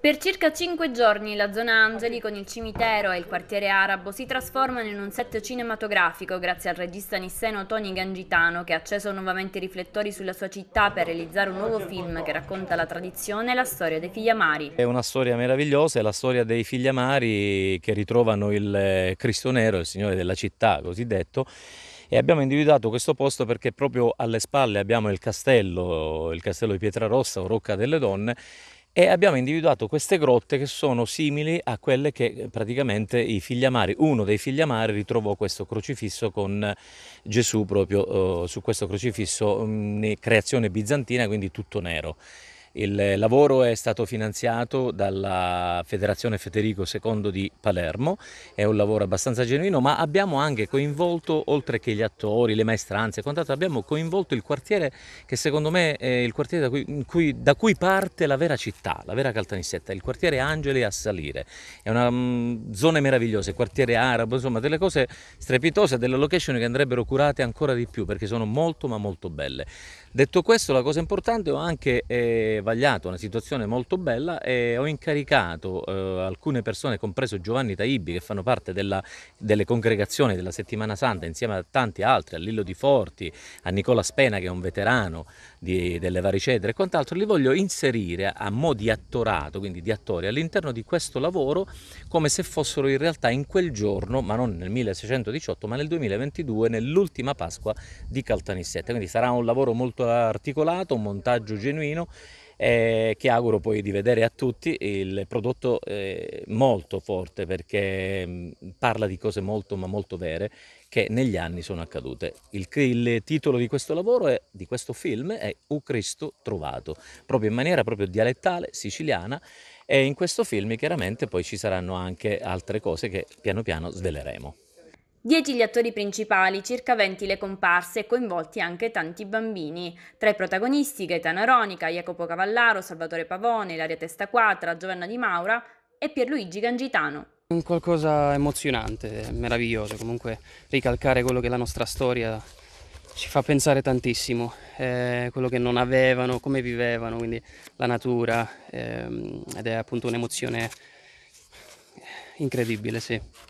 Per circa cinque giorni la zona Angeli con il cimitero e il quartiere arabo si trasformano in un set cinematografico grazie al regista nisseno Tony Gangitano che ha acceso nuovamente i riflettori sulla sua città per realizzare un nuovo film che racconta la tradizione e la storia dei figli Figliamari. È una storia meravigliosa, è la storia dei figli Figliamari che ritrovano il eh, Cristo Nero, il signore della città cosiddetto, e abbiamo individuato questo posto perché proprio alle spalle abbiamo il castello, il castello di Pietrarossa o Rocca delle Donne e abbiamo individuato queste grotte che sono simili a quelle che eh, praticamente i figli figliamari, uno dei figli figliamari ritrovò questo crocifisso con Gesù proprio eh, su questo crocifisso in mm, creazione bizantina, quindi tutto nero. Il lavoro è stato finanziato dalla Federazione Federico II di Palermo, è un lavoro abbastanza genuino, ma abbiamo anche coinvolto, oltre che gli attori, le maestranze e quant'altro, abbiamo coinvolto il quartiere che secondo me è il quartiere da cui, cui, da cui parte la vera città, la vera Caltanissetta, il quartiere Angeli a Salire. È una mh, mm, zona meravigliosa, il quartiere arabo, insomma delle cose strepitose, delle location che andrebbero curate ancora di più perché sono molto ma molto belle. Detto questo la cosa importante è anche... Eh, vagliato, una situazione molto bella e ho incaricato eh, alcune persone, compreso Giovanni Taibbi che fanno parte della, delle congregazioni della Settimana Santa insieme a tanti altri, a Lillo Di Forti, a Nicola Spena che è un veterano di, delle varie cedre e quant'altro, li voglio inserire a mo' di attorato, quindi di attori, all'interno di questo lavoro come se fossero in realtà in quel giorno, ma non nel 1618, ma nel 2022, nell'ultima Pasqua di Caltanissetta. Quindi sarà un lavoro molto articolato, un montaggio genuino eh, che auguro poi di vedere a tutti. Il prodotto è eh, molto forte perché mm, parla di cose molto ma molto vere che negli anni sono accadute. Il, il titolo di questo lavoro, è, di questo film, è U Cristo Trovato, proprio in maniera proprio dialettale, siciliana, e in questo film chiaramente poi ci saranno anche altre cose che piano piano sveleremo. 10 gli attori principali, circa 20 le comparse e coinvolti anche tanti bambini. Tra i protagonisti Gaetano Aronica, Jacopo Cavallaro, Salvatore Pavone, Ilaria Testaquatra, Giovanna Di Maura e Pierluigi Gangitano. Un qualcosa emozionante, meraviglioso, comunque ricalcare quello che è la nostra storia ci fa pensare tantissimo, eh, quello che non avevano, come vivevano, quindi la natura ehm, ed è appunto un'emozione incredibile, sì.